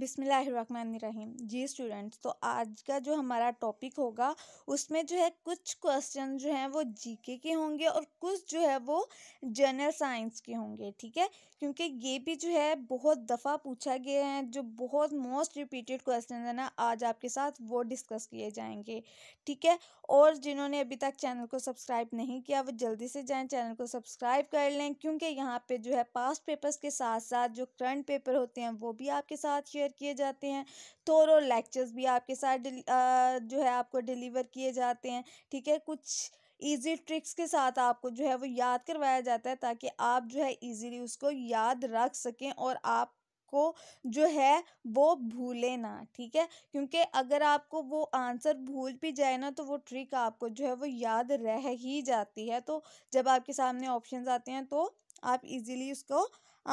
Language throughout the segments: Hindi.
बिसमीम जी स्टूडेंट्स तो आज का जो हमारा टॉपिक होगा उसमें जो है कुछ क्वेश्चन जो हैं वो जीके के होंगे और कुछ जो है वो जनरल साइंस के होंगे ठीक है क्योंकि ये भी जो है बहुत दफ़ा पूछा गया है जो बहुत मोस्ट रिपीटेड क्वेश्चन है ना आज आपके साथ वो डिस्कस किए जाएंगे ठीक है और जिन्होंने अभी तक चैनल को सब्सक्राइब नहीं किया वो जल्दी से जाएं चैनल को सब्सक्राइब कर लें क्योंकि यहाँ पे जो है पास्ट पेपर्स के साथ साथ जो करंट पेपर होते हैं वो भी आपके साथ शेयर किए जाते हैं थोरो लेक्चर्स भी आपके साथ जो है आपको डिलीवर किए जाते हैं ठीक है कुछ ईजी ट्रिक्स के साथ आपको जो है वो याद करवाया जाता है ताकि आप जो है ईजीली उसको याद रख सकें और आप को जो है वो भूले ना ठीक है क्योंकि अगर आपको वो आंसर भूल भी जाए ना तो वो ट्रिक आपको जो है वो याद रह ही जाती है तो जब आपके सामने ऑप्शंस आते हैं तो आप इजीली उसको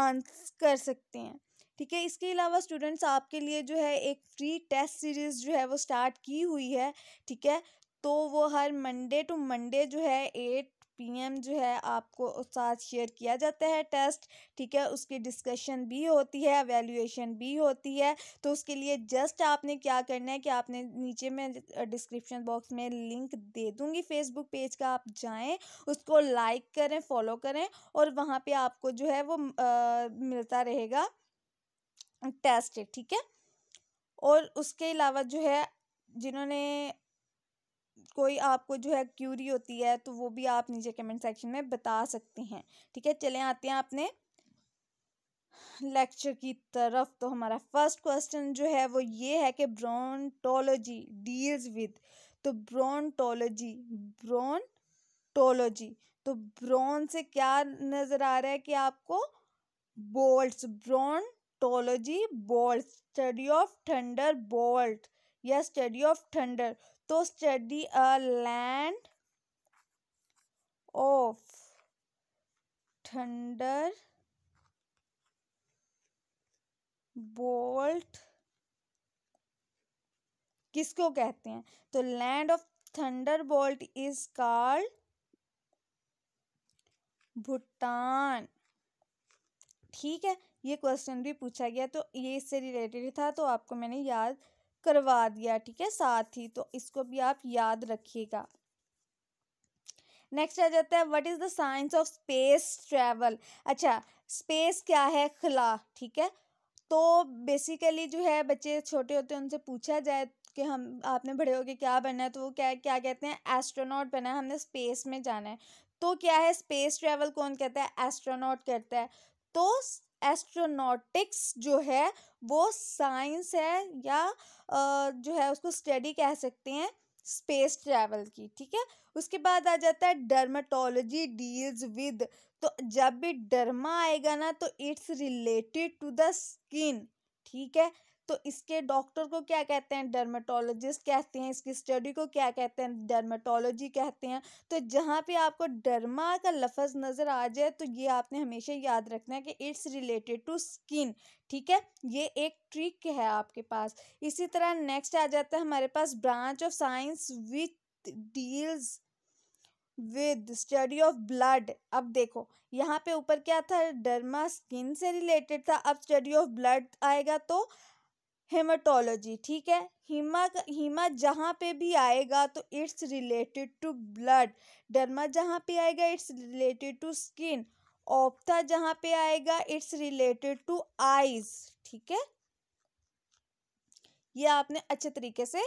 आंसर कर सकते हैं ठीक है इसके अलावा स्टूडेंट्स आपके लिए जो है एक फ्री टेस्ट सीरीज़ जो है वो स्टार्ट की हुई है ठीक है तो वो हर मंडे टू मंडे जो है एट पीएम जो है आपको साथ शेयर किया जाता है टेस्ट ठीक है उसकी डिस्कशन भी होती है वैल्यूएशन भी होती है तो उसके लिए जस्ट आपने क्या करना है कि आपने नीचे में डिस्क्रिप्शन बॉक्स में लिंक दे दूंगी फेसबुक पेज का आप जाएं उसको लाइक करें फॉलो करें और वहाँ पे आपको जो है वो आ, मिलता रहेगा टेस्ट ठीक है और उसके अलावा जो है जिन्होंने कोई आपको जो है क्यूरी होती है तो वो भी आप नीचे कमेंट सेक्शन में बता सकते हैं ठीक है चले आते हैं अपने लेक्चर की तरफ तो हमारा फर्स्ट क्वेश्चन जो है वो ये है कि ब्रॉन्टोलॉजी डील्स विद तो ब्रोंटोलॉजी ब्रोंटोलॉजी तो ब्रोन से क्या नज़र आ रहा है कि आपको bolts brontology bolt study of thunder bolt या स्टडी ऑफ थंडर तो study a land of thunder bolt किसको कहते हैं तो land of thunder bolt is called Bhutan ठीक है ये क्वेश्चन भी पूछा गया तो ये इससे रिलेटेड था तो आपको मैंने याद करवा दिया ठीक है साथ ही तो इसको भी आप याद रखिएगा नेक्स्ट आ जाता है what is the science of space travel अच्छा स्पेस क्या है खला ठीक है तो बेसिकली जो है बच्चे छोटे होते हैं उनसे पूछा जाए कि हम आपने बड़े हो क्या बनना है तो वो क्या क्या कहते हैं एस्ट्रोनॉट बना है हमने स्पेस में जाना है तो क्या है स्पेस ट्रेवल कौन कहता है एस्ट्रोनॉट करता है तो एस्ट्रोनॉटिक्स जो है वो साइंस है या जो है उसको स्टडी कह सकते हैं स्पेस ट्रैवल की ठीक है उसके बाद आ जाता है डर्माटोलॉजी डील्स विद तो जब भी डर्मा आएगा ना तो it's related to the skin ठीक है तो इसके डॉक्टर को क्या कहते हैं डर्मेटोलॉजिस्ट कहते हैं इसकी स्टडी को क्या कहते हैं डर्मेटोलॉजी कहते हैं तो जहाँ पे आपको डर्मा का लफज नज़र आ जाए तो ये आपने हमेशा याद रखना है कि इट्स रिलेटेड टू स्किन ठीक है ये एक ट्रिक है आपके पास इसी तरह नेक्स्ट आ जाता है हमारे पास branch of science with deals with study of blood अब देखो यहाँ पे ऊपर क्या था डर्मा स्किन से रिलेटेड था अब स्टडी ऑफ ब्लड आएगा तो हेमाटोलॉजी ठीक है हीमा हीमा जहाँ पे भी आएगा तो it's related to blood derma जहाँ पे आएगा it's related to skin ophtha जहाँ पे आएगा इट्स रिलेटेड टू आईज ठीक है ये आपने अच्छे तरीके से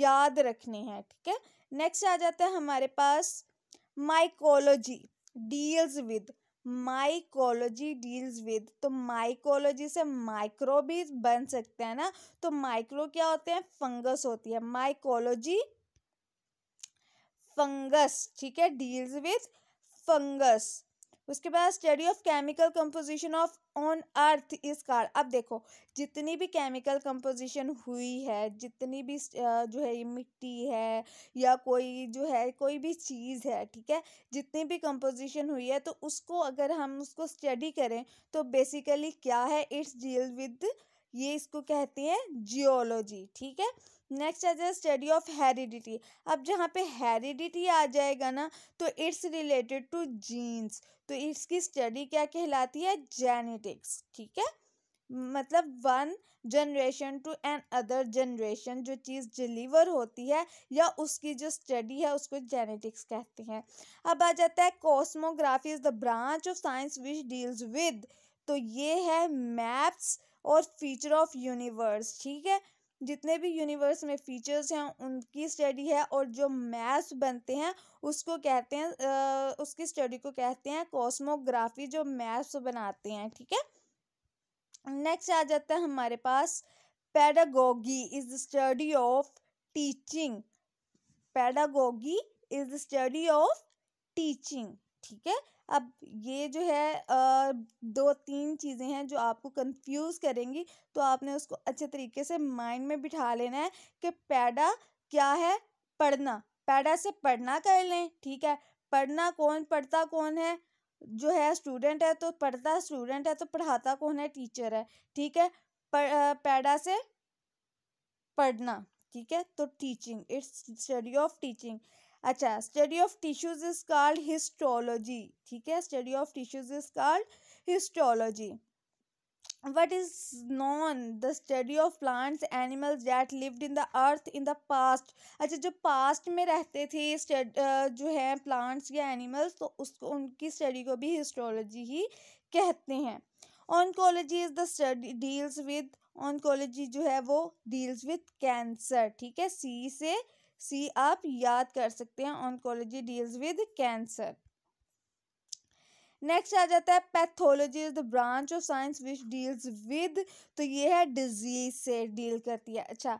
याद रखने हैं ठीक है नेक्स्ट आ जाता है हमारे पास mycology deals with mycology deals with तो माइकोलॉजी से माइक्रो भी बन सकते हैं ना तो माइक्रो क्या होते हैं फंगस होती है माइकोलॉजी फंगस ठीक है डील्स विद फंगस उसके बाद study of chemical composition of on earth is car अब देखो जितनी भी केमिकल कंपोजिशन हुई है जितनी भी जो है मिट्टी है या कोई जो है कोई भी चीज़ है ठीक है जितनी भी कंपोजिशन हुई है तो उसको अगर हम उसको स्टडी करें तो बेसिकली क्या है इट्स डील विद ये इसको कहते हैं जियोलॉजी ठीक है नेक्स्ट आ जाए स्टडी ऑफ हेरिडिटी अब जहाँ पे हेरिडिटी आ जाएगा ना तो इट्स रिलेटेड टू जीन्स तो इसकी स्टडी क्या कहलाती है जेनेटिक्स ठीक है मतलब one generation to another generation जो चीज़ डिलीवर होती है या उसकी जो स्टडी है उसको जेनेटिक्स कहते हैं अब आ जाता है cosmography is the branch of science which deals with तो ये है मैप्स और फीचर ऑफ यूनिवर्स ठीक है जितने भी यूनिवर्स में फीचर्स हैं उनकी स्टडी है और जो मैप्स बनते हैं उसको कहते हैं आ, उसकी स्टडी को कहते हैं कॉस्मोग्राफी जो मैप्स बनाते हैं ठीक है नेक्स्ट आ जाता है हमारे पास pedagogy is the study of teaching pedagogy is the study of teaching ठीक है अब ये जो है आ, दो तीन चीज़ें हैं जो आपको कंफ्यूज करेंगी तो आपने उसको अच्छे तरीके से माइंड में बिठा लेना है कि पैडा क्या है पढ़ना पैडा से पढ़ना कर लें ठीक है पढ़ना कौन पढ़ता कौन है जो है स्टूडेंट है तो पढ़ता स्टूडेंट है तो पढ़ाता कौन है टीचर है ठीक है पैडा से पढ़ना ठीक है तो teaching it's study of teaching अच्छा study of tissues is called histology ठीक है study of tissues is called histology what is known the study of plants animals that lived in the earth in the past अच्छा जो पास्ट में रहते थे जो है प्लांट्स या एनिमल्स तो उसको उनकी स्टडी को भी हिस्टोलॉजी ही कहते हैं oncology is the study deals with oncology जो है वो डील्स विद कैंसर ठीक है सी से सी आप याद कर सकते हैं oncology deals with cancer next आ जाता है pathology is the branch of science which deals with तो ये है डिजीज से डील करती है अच्छा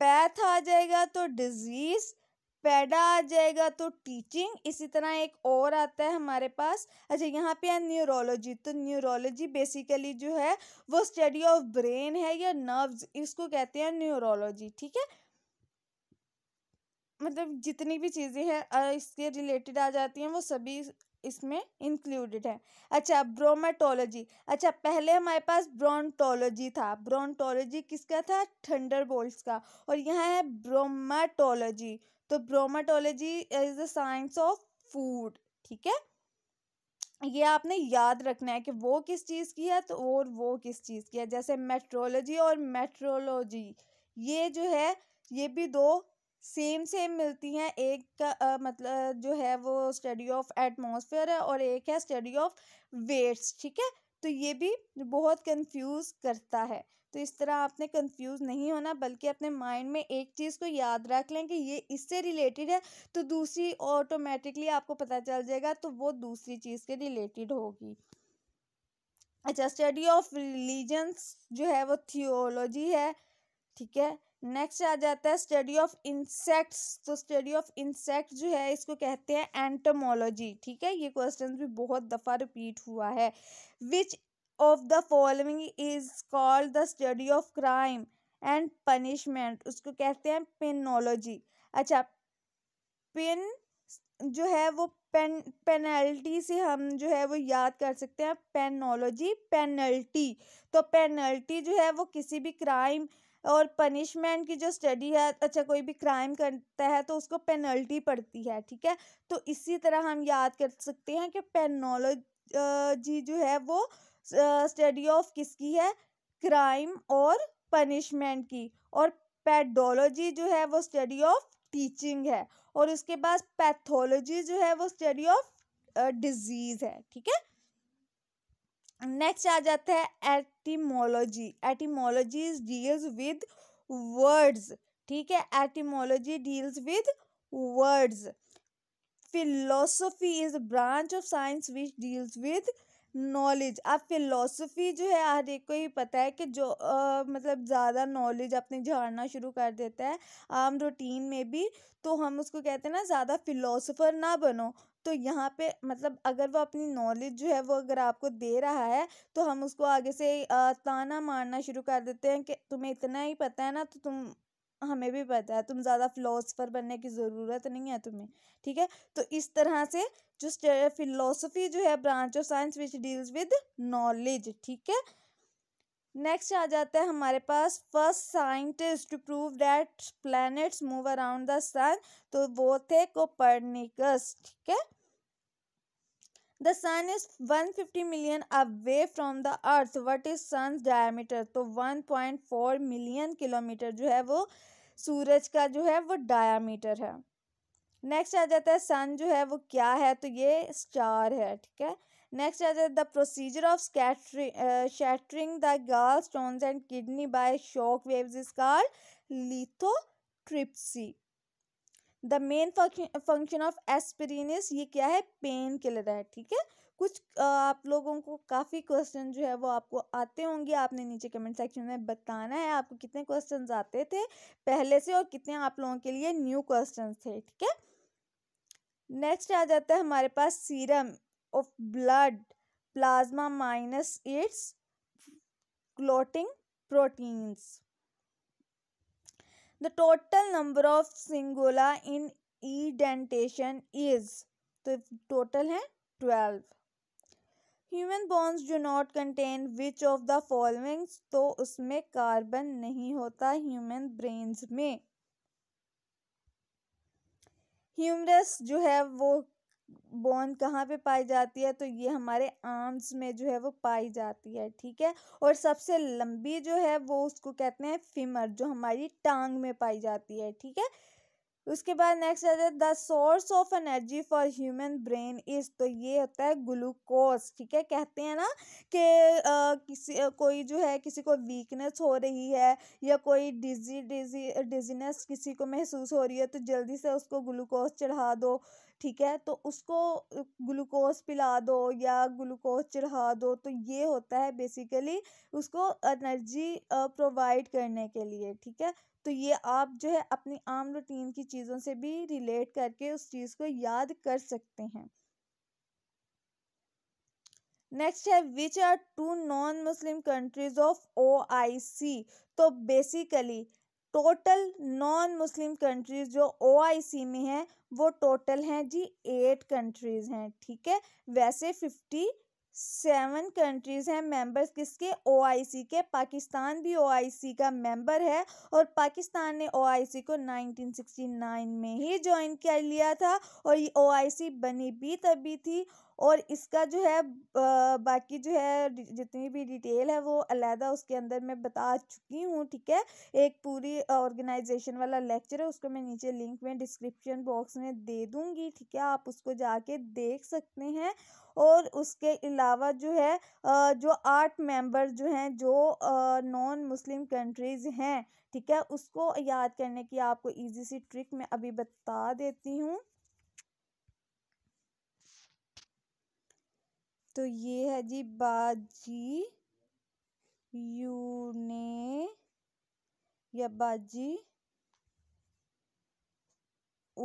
पैथ आ जाएगा तो डिजीज पैडा आ जाएगा तो टीचिंग इसी तरह एक और आता है हमारे पास अच्छा यहाँ पे है न्यूरोलॉजी तो न्यूरोलॉजी बेसिकली जो है वो स्टडी ऑफ ब्रेन है या नर्व्स इसको कहते हैं न्यूरोलॉजी ठीक है मतलब जितनी भी चीज़ें हैं इसके रिलेटेड आ जाती हैं वो सभी इसमें इंक्लूडेड है अच्छा ब्रोमाटोलॉजी अच्छा पहले हमारे पास ब्रोंटोलॉजी था ब्रोंटोलॉजी किसका था थंडर का और यहाँ है ब्रोमाटोलॉजी तो bromatology is the science of food ठीक है ये आपने याद रखना है कि वो किस चीज़ की है तो और वो किस चीज़ की है जैसे मेट्रोलॉजी और मेट्रोलॉजी ये जो है ये भी दो सेम सेम मिलती हैं एक का आ, मतलब जो है वो स्टडी ऑफ एटमॉस्फेयर है और एक है स्टडी ऑफ वेट्स ठीक है तो ये भी बहुत कंफ्यूज करता है तो इस तरह आपने कंफ्यूज नहीं होना बल्कि अपने माइंड में एक चीज़ को याद रख लें कि ये इससे रिलेटेड है तो दूसरी ऑटोमेटिकली आपको पता चल जाएगा तो वो दूसरी चीज़ के रिलेटेड होगी अच्छा स्टडी ऑफ रिलीजन्स जो है वो थियोलॉजी है ठीक है नेक्स्ट आ जाता है स्टडी ऑफ इंसेक्ट्स तो स्टडी ऑफ इंसेक्ट जो है इसको कहते हैं एंटोमोलॉजी ठीक है ये क्वेश्चन भी बहुत दफ़ा रिपीट हुआ है which of the following is called the study of crime and punishment उसको कहते हैं पेनोलॉजी अच्छा पिन जो है वो पेन पेनल्टी से हम जो है वो याद कर सकते हैं पेनोलॉजी पेनल्टी तो पेनल्टी जो है वो किसी भी क्राइम और पनिशमेंट की जो स्टडी है अच्छा कोई भी क्राइम करता है तो उसको पेनल्टी पड़ती है ठीक है तो इसी तरह हम याद कर सकते हैं कि पेनोलॉजी जो है वो स्टडी ऑफ किसकी है क्राइम और पनिशमेंट की और पैडोलॉजी जो है वो स्टडी ऑफ टीचिंग है और उसके बाद पैथोलॉजी जो है वो स्टडी ऑफ डिजीज़ है ठीक है नेक्स्ट आ जाता है etymology etymology deals with words ठीक है etymology deals with words philosophy is branch of science which deals with knowledge अब फिलोसफी जो है हर एक को ही पता है कि जो आ, मतलब ज़्यादा नॉलेज अपने झाड़ना शुरू कर देता है आम रूटीन में भी तो हम उसको कहते हैं ना ज़्यादा फिलोसफर ना बनो तो यहाँ पे मतलब अगर वो अपनी नॉलेज जो है वो अगर आपको दे रहा है तो हम उसको आगे से ताना मारना शुरू कर देते हैं कि तुम्हें इतना ही पता है ना तो तुम हमें भी पता है तुम ज़्यादा फ़िलोसफ़र बनने की ज़रूरत नहीं है तुम्हें ठीक है तो इस तरह से जो फिलोसफी जो है branch of science which deals with knowledge ठीक है नेक्स्ट आ जाता है हमारे पास first scientist to prove that planets move around the sun तो वो थे कोपरनिकस ठीक है the sun is one fifty million away from the earth what is sun diameter तो one point four million kilometre जो है वो सूरज का जो है वो डायामीटर है नेक्स्ट आ जाता है सन जो है वो क्या है तो ये स्टार है ठीक है नेक्स्ट आ जाता है the procedure of scattering shattering the gall stones and kidney by shock waves is called lithotripsy the main function of aspirin ये क्या है पेन किलर है ठीक है कुछ आप लोगों को काफ़ी क्वेश्चन जो है वो आपको आते होंगे आपने नीचे कमेंट सेक्शन में बताना है आपको कितने क्वेश्चन आते थे पहले से और कितने आप लोगों के लिए न्यू क्वेश्चन थे ठीक है नेक्स्ट आ जाता है हमारे पास serum of blood plasma minus its clotting proteins total number of cingula in e dentation is तो टोटल है twelve human bones do not contain which of the followings तो उसमें कार्बन नहीं होता ह्यूमन ब्रेन्स में ह्यूमरस जो है वो बोन कहाँ पे पाई जाती है तो ये हमारे आर्म्स में जो है वो पाई जाती है ठीक है और सबसे लंबी जो है वो उसको कहते हैं फिमर जो हमारी टांग में पाई जाती है ठीक है उसके बाद नेक्स्ट आ जाता है the source of energy for human brain is तो ये होता है ग्लूकोज ठीक है कहते हैं ना कि किसी कोई जो है किसी को वीकनेस हो रही है या कोई डिजी डिजी डिजीनेस किसी को महसूस हो रही है तो जल्दी से उसको ग्लूकोज चढ़ा दो ठीक है तो उसको ग्लूकोज पिला दो या ग्लूकोज चढ़ा दो तो ये होता है बेसिकली उसको एनर्जी प्रोवाइड करने के लिए ठीक है तो ये आप जो है अपनी आम रूटीन की चीज़ों से भी रिलेट करके उस चीज़ को याद कर सकते हैं नेक्स्ट है which are two non Muslim countries of O I C तो basically total non Muslim countries जो ओ आई सी में हैं वो टोटल हैं जी एट कंट्रीज़ हैं ठीक है वैसे फिफ्टी सेवन कंट्रीज़ हैं मेंबर्स किसके ओआईसी के पाकिस्तान भी ओआईसी का मेंबर है और पाकिस्तान ने ओआईसी को 1969 में ही ज्वाइन कर लिया था और ये ओआईसी बनी भी तभी थी और इसका जो है बाकी जो है जितनी भी डिटेल है वो अलहदा उसके अंदर मैं बता चुकी हूँ ठीक है एक पूरी ऑर्गेनाइजेशन वाला लेक्चर है उसको मैं नीचे लिंक में डिस्क्रिप्शन बॉक्स में दे दूँगी ठीक है आप उसको जाके देख सकते हैं और उसके अलावा जो है जो आठ मेंबर जो हैं जो नॉन मुस्लिम कंट्रीज़ हैं ठीक है उसको याद करने की आपको इजी सी ट्रिक मैं अभी बता देती हूँ तो ये है जी बाजी यूने या बाजी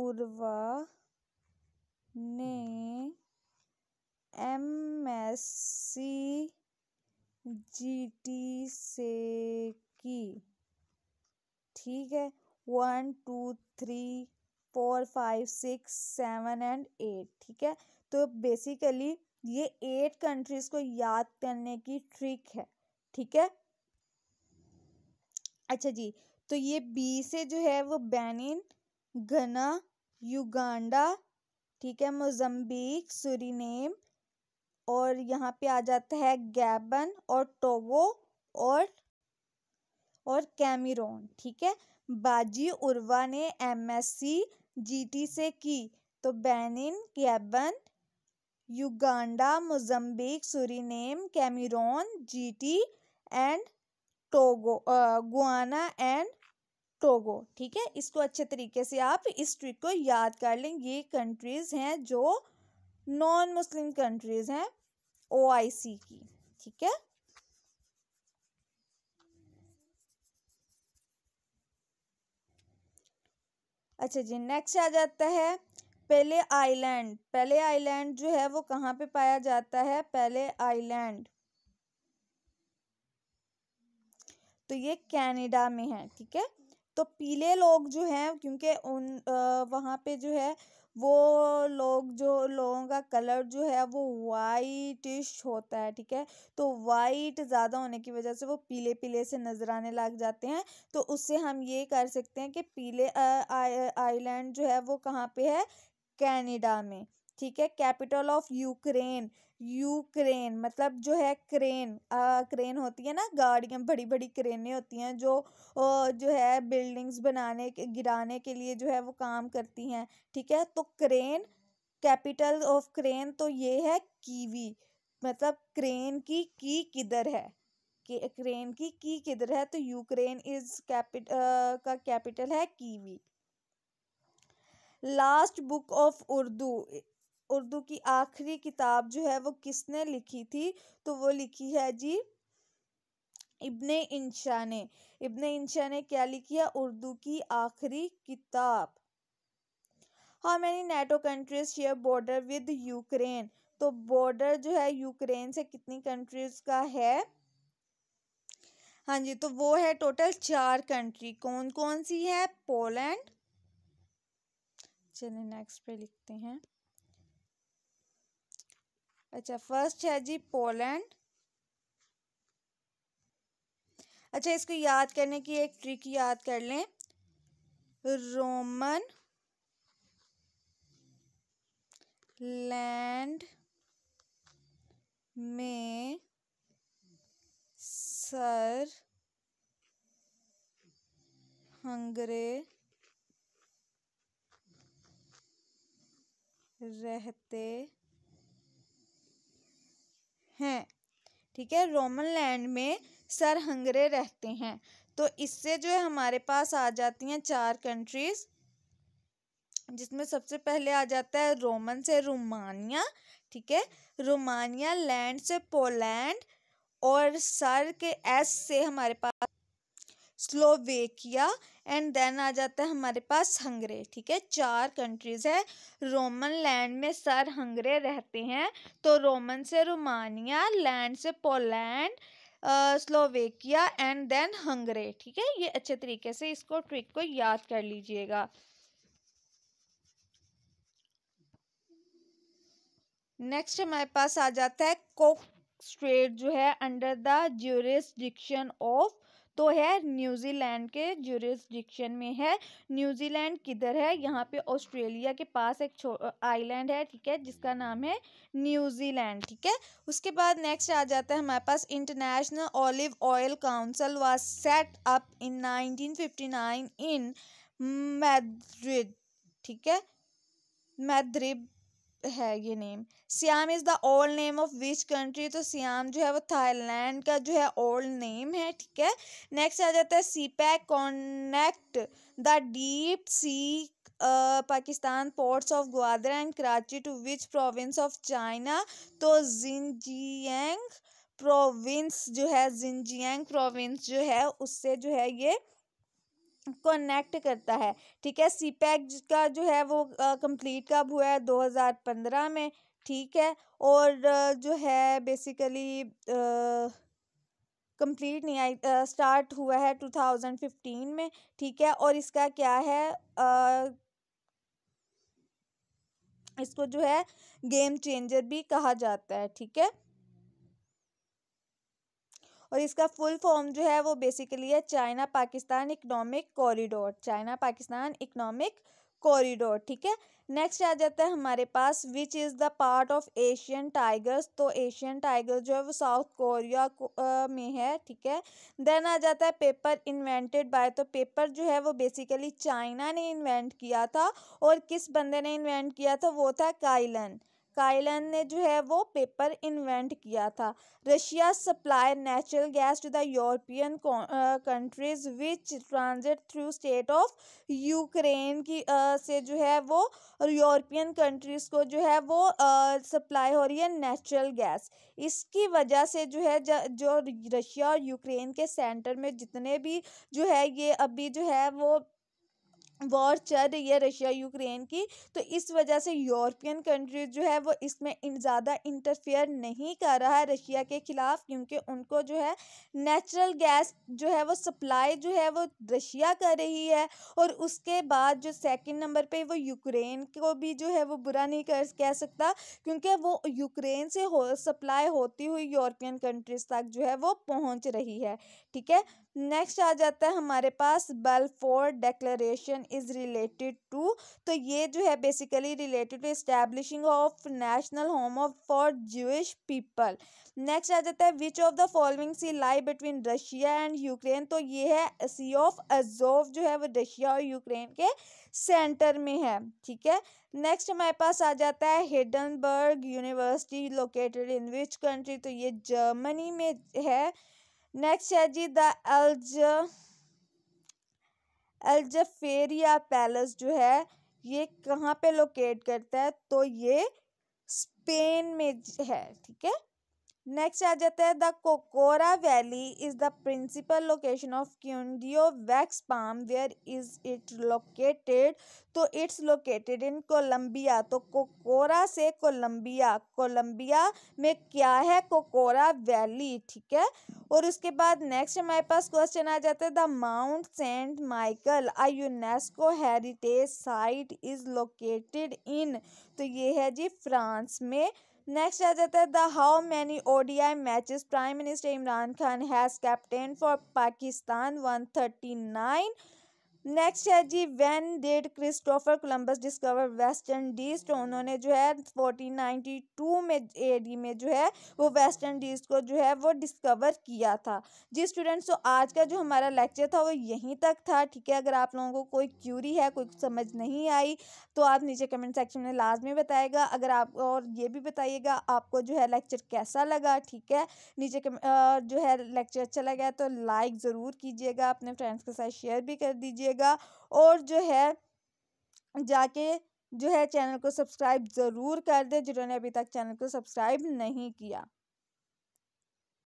उर्वा ने M S C G T से की ठीक है one two three four five six seven and eight ठीक है तो बेसिकली ये एट कंट्रीज को याद करने की ट्रिक है ठीक है अच्छा जी तो ये बी से जो है वो बेनिन घना युगांडा ठीक है मोजम्बिक सुरीनेम और यहाँ पे आ जाता है गैबन और टोवो और और कैमिरोन ठीक है बाजी उर्वा ने एमएससी जीटी से की तो Benin Gabon Uganda Mozambique Suriname Cameroon GT and Togo Guyana and Togo ठीक है इसको अच्छे तरीके से आप इस ट्रिक को याद कर लें ये कंट्रीज़ हैं जो नॉन मुस्लिम कंट्रीज़ हैं ओआईसी की ठीक है अच्छा जी नेक्स्ट आ जाता है पहले आइलैंड पहले आइलैंड जो है वो कहाँ पे पाया जाता है पहले आइलैंड तो ये कनाडा में है ठीक है तो पीले लोग जो हैं क्योंकि उन वहाँ पे जो है वो लोग जो लोगों का कलर जो है वो वाइटिश होता है ठीक है तो वाइट ज़्यादा होने की वजह से वो पीले पीले से नज़र आने लग जाते हैं तो उससे हम ये कर सकते हैं कि पीले आइलैंड जो है वो कहाँ पे है कैनेडा में ठीक है कैपिटल ऑफ यूक्रेन यूक्रेन मतलब जो है क्रेन आ, क्रेन होती है ना गाड़ियाँ बड़ी बड़ी क्रेनें होती हैं जो ओ, जो है बिल्डिंग्स बनाने के गिराने के लिए जो है वो काम करती हैं ठीक है तो क्रेन कैपिटल ऑफ क्रेन तो ये है कीवी मतलब क्रेन की की किधर है क्रेन की की किधर है तो यूक्रेन इज़ कैपिट का कैपिटल है kiwi last book of Urdu Urdu की आखिरी किताब जो है वो किसने लिखी थी तो वो लिखी है जी इबन इंशा ने इबन इंशा ने क्या लिखी है उर्दू की आखिरी किताब how many NATO countries share border with Ukraine तो बॉर्डर जो है यूक्रेन से कितनी कंट्रीज का है हाँ जी तो वो है टोटल चार कंट्री कौन कौन सी है पोलैंड चलिए नेक्स्ट पे लिखते हैं अच्छा फर्स्ट है जी पोलैंड अच्छा इसको याद करने की एक ट्रिक याद कर लें रोमन लैंड में सर हंगरे रहते हैं ठीक है रोमन लैंड में सर हंगरे रहते हैं तो इससे जो है हमारे पास आ जाती हैं चार कंट्रीज़ जिसमें सबसे पहले आ जाता है रोमन से रोमानिया ठीक है रोमानिया लैंड से पोलैंड और सर के एस से हमारे पास स्लोवेकिया एंड देन आ जाता है हमारे पास हंगरे ठीक है चार कंट्रीज़ है रोमन लैंड में सर हंगरे रहते हैं तो रोमन से रोमानिया लैंड से Poland Slovakia and then Hungary ठीक है ये अच्छे तरीके से इसको ट्रिक को याद कर लीजिएगा नेक्स्ट हमारे पास आ जाता है कोक स्ट्रेट जो है अंडर द ज्यूरिस्डिक्शन ऑफ तो है न्यूजीलैंड के जुरिस्डिक्शन में है न्यूजीलैंड किधर है यहाँ पे ऑस्ट्रेलिया के पास एक आइलैंड है ठीक है जिसका नाम है न्यूजीलैंड ठीक है उसके बाद नेक्स्ट आ जाता है हमारे पास International Olive Oil Council was set up in nineteen in Madrid ठीक है मैद्रिब है ये name Siam is the old name of which country तो सियाम जो है वो थाईलैंड का जो है ओल्ड नेम है ठीक है नेक्स्ट आ जाता है CPEC connect the deep sea Pakistan ports of Gwadar and Karachi to which province of China तो जिनजियांग प्रोविंस जो है जिनजियांग प्रोविंस जो है उससे जो है ये कनेक्ट करता है ठीक है सी का जो है वो कंप्लीट कब हुआ है 2015 में ठीक है और जो है बेसिकली कंप्लीट नहीं आई स्टार्ट हुआ है 2015 में ठीक है और इसका क्या है आ, इसको जो है गेम चेंजर भी कहा जाता है ठीक है और इसका फुल फॉर्म जो है वो बेसिकली है China Pakistan economic corridor China Pakistan economic corridor ठीक है नेक्स्ट आ जाता है हमारे पास which is the part of Asian tigers तो एशियन टाइगर जो है वो साउथ कोरिया को, आ, में है ठीक है देन आ जाता है पेपर इन्वेंटेड बाय तो पेपर जो है वो बेसिकली चाइना ने इन्वेंट किया था और किस बंदे ने इन्वेंट किया था वो था काइलन काइलन ने जो है वो पेपर इन्वेंट किया था Russia supply natural gas to the European countries which transit through state of Ukraine की uh, से जो है वो यूरोपियन कंट्रीज़ को जो है वो सप्लाई uh, हो रही है नेचुरल गैस इसकी वजह से जो है जो रशिया और यूक्रेन के सेंटर में जितने भी जो है ये अभी जो है वो वॉर चल रही है रशिया यूक्रेन की तो इस वजह से यूरोपियन कंट्रीज जो है वो इसमें इन ज़्यादा इंटरफेयर नहीं कर रहा है रशिया के ख़िलाफ़ क्योंकि उनको जो है नेचुरल गैस जो है वो सप्लाई जो है वो रशिया कर रही है और उसके बाद जो सेकंड नंबर पे वो यूक्रेन को भी जो है वो बुरा नहीं कर कह सकता क्योंकि वो यूक्रेन से हो सप्लाई होती हुई यूरोपियन कंट्रीज़ तक जो है वो पहुँच रही है ठीक है नेक्स्ट आ जाता है हमारे पास Balfour declaration is related to तो ये जो है basically related to establishing of national home of for Jewish people next आ जाता है which of the following sea lie between Russia and Ukraine तो ये है सी ऑफ अजोव जो है वो रशिया और यूक्रेन के सेंटर में है ठीक है नेक्स्ट हमारे पास आ जाता है Heidelberg university located in which country तो ये जर्मनी में है नेक्स्ट है जी द एल्ज एल्जफेरिया पैलेस जो है ये कहाँ पे लोकेट करता है तो ये स्पेन में है ठीक है नेक्स्ट आ जाता है the Cocora valley is the principal location of Quindio wax palm where is it located तो इट्स लोकेटेड इन कोलंबिया तो कोकोरा से कोलंबिया कोलंबिया में क्या है कोकोरा वैली ठीक है और उसके बाद नेक्स्ट हमारे पास क्वेश्चन आ जाता है the mount saint Michael uh UNESCO heritage site is located in तो ये है जी फ्रांस में नेक्स्ट आ जाता है the how many ODI matches prime minister Imran Khan has captain for Pakistan one thirty nine next है जी when did Christopher Columbus discover West Indies तो उन्होंने जो है फोर्टीन नाइन्टी टू में एडी में जो है वो वेस्ट इंडीज़ को जो है वो डिस्कवर किया था जी स्टूडेंट्स तो आज का जो हमारा लेक्चर था वो यहीं तक था ठीक है अगर आप लोगों को कोई क्यूरी है कोई समझ नहीं आई तो आप नीचे कमेंट सेक्शन में लाजमी बताएगा अगर आप और ये भी बताइएगा आपको जो है लेक्चर कैसा लगा ठीक है नीचे जो है लेक्चर अच्छा लगा तो लाइक ज़रूर कीजिएगा अपने फ्रेंड्स के साथ शेयर भी कर दीजिएगा करिएगा और जो है जाके जो है चैनल को सब्सक्राइब ज़रूर कर दे जिन्होंने अभी तक चैनल को सब्सक्राइब नहीं किया